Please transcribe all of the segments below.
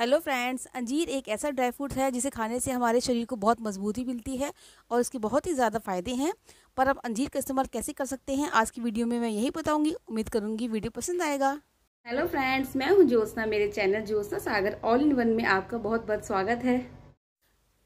hello friends अंजीर एक ऐसा ड्राई फ्रूट है जिसे खाने से हमारे शरीर को बहुत मजबूती मिलती है और इसके बहुत ही ज़्यादा फ़ायदे हैं पर आप अंजीर का इस्तेमाल कैसे कर सकते हैं आज की वीडियो में मैं यही बताऊंगी उम्मीद करूंगी वीडियो पसंद आएगा हेलो फ्रेंड्स मैं हूं ज्योत्ना मेरे channel Jyotna Sagar all in one में आपका बहुत बहुत स्वागत है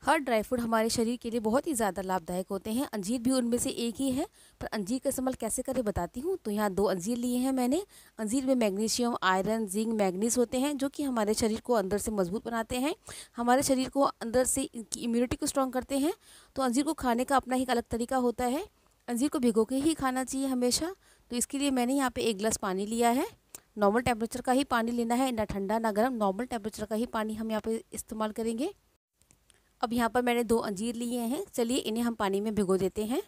हर ड्राई फ्रूट हमारे शरीर के लिए बहुत ही ज़्यादा लाभदायक होते हैं अंजीर भी उनमें से एक ही है पर अंजीर का इस्तेमाल कैसे करें बताती हूँ तो यहाँ दो अंजीर लिए हैं मैंने अंजीर में मैग्नीशियम आयरन जिंक मैग्नीस होते हैं जो कि हमारे शरीर को अंदर से मजबूत बनाते हैं हमारे शरीर को अंदर से इनकी इम्यूनिटी को स्ट्रॉन्ग करते हैं तो अंजीर को खाने का अपना ही अलग तरीका होता है अंजीर को भिगो के ही खाना चाहिए हमेशा तो इसके लिए मैंने यहाँ पर एक गिलास पानी लिया है नॉर्मल टेम्परेचर का ही पानी लेना है ना ठंडा ना गर्म नॉर्मल टेम्परेचर का ही पानी हम यहाँ पर इस्तेमाल करेंगे अब यहाँ पर मैंने दो अंजीर लिए हैं चलिए इन्हें हम पानी में भिगो देते हैं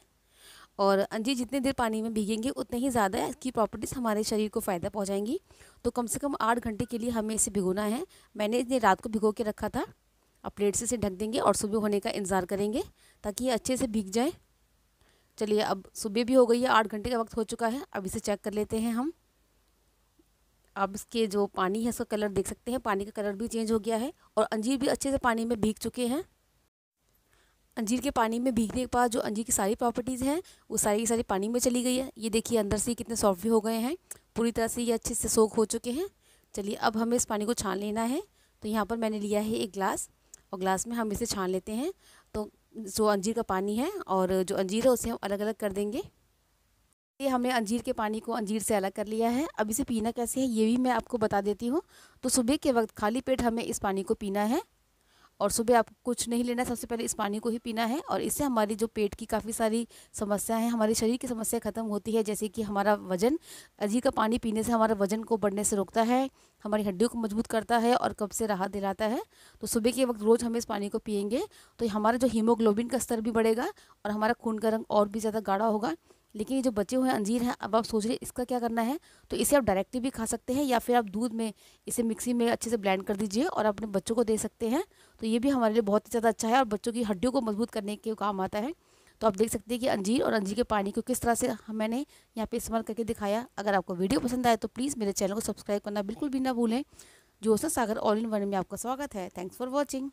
और अंजीर जितनी देर पानी में भीगेंगे उतने ही ज़्यादा इसकी प्रॉपर्टीज़ हमारे शरीर को फ़ायदा पहुँचाएंगी तो कम से कम आठ घंटे के लिए हमें इसे भिगोना है मैंने इन्हें रात को भिगो के रखा था अब प्लेट से इसे ढक देंगे और सुबह होने का इंतज़ार करेंगे ताकि ये अच्छे से भीग जाए चलिए अब सुबह भी हो गई है आठ घंटे का वक्त हो चुका है अब इसे चेक कर लेते हैं हम अब इसके जो पानी है इसका कलर देख सकते हैं पानी का कलर भी चेंज हो गया है और अंजीर भी अच्छे से पानी में भीग चुके हैं अंजीर के पानी में भीगने के बाद जो अंजीर की सारी प्रॉपर्टीज़ हैं वो सारी की सारी पानी में चली गई है ये देखिए अंदर से कितने सॉफ्ट भी हो गए हैं पूरी तरह से ये अच्छे से सोख हो चुके हैं चलिए अब हमें इस पानी को छान लेना है तो यहाँ पर मैंने लिया है एक ग्लास और ग्लास में हम इसे छान लेते हैं तो जो अंजीर का पानी है और जो अंजीर है उसे हम अलग अलग कर देंगे ये हमने अंजीर के पानी को अंजीर से अलग कर लिया है अब इसे पीना कैसे है ये भी मैं आपको बता देती हूँ तो सुबह के वक्त खाली पेट हमें इस पानी को पीना है और सुबह आपको कुछ नहीं लेना सबसे पहले इस पानी को ही पीना है और इससे हमारी जो पेट की काफ़ी सारी समस्याएं हैं हमारे शरीर की समस्या ख़त्म होती है जैसे कि हमारा वजन अजी का पानी पीने से हमारा वजन को बढ़ने से रोकता है हमारी हड्डियों को मजबूत करता है और कब से राहत दिलाता है तो सुबह के वक्त रोज़ हम इस पानी को पियेंगे तो हमारा जो हीमोग्लोबिन का स्तर भी बढ़ेगा और हमारा खून का रंग और भी ज़्यादा गाढ़ा होगा लेकिन ये जो बचे हुए अंजीर हैं अब आप सोच रहे इसका क्या करना है तो इसे आप डायरेक्टली भी खा सकते हैं या फिर आप दूध में इसे मिक्सी में अच्छे से ब्लेंड कर दीजिए और अपने बच्चों को दे सकते हैं तो ये भी हमारे लिए बहुत ही ज़्यादा अच्छा है और बच्चों की हड्डियों को मजबूत करने के काम आता है तो आप देख सकते हैं कि अंजीर और अंजीर के पानी को किस तरह से मैंने यहाँ पर इस्तेमाल करके दिखाया अगर आपको वीडियो पसंद आए तो प्लीज़ मेरे चैनल को सब्सक्राइब करना बिल्कुल भी ना भूलें जो सागर ऑल इन वन में आपका स्वागत है थैंक्स फॉर वॉचिंग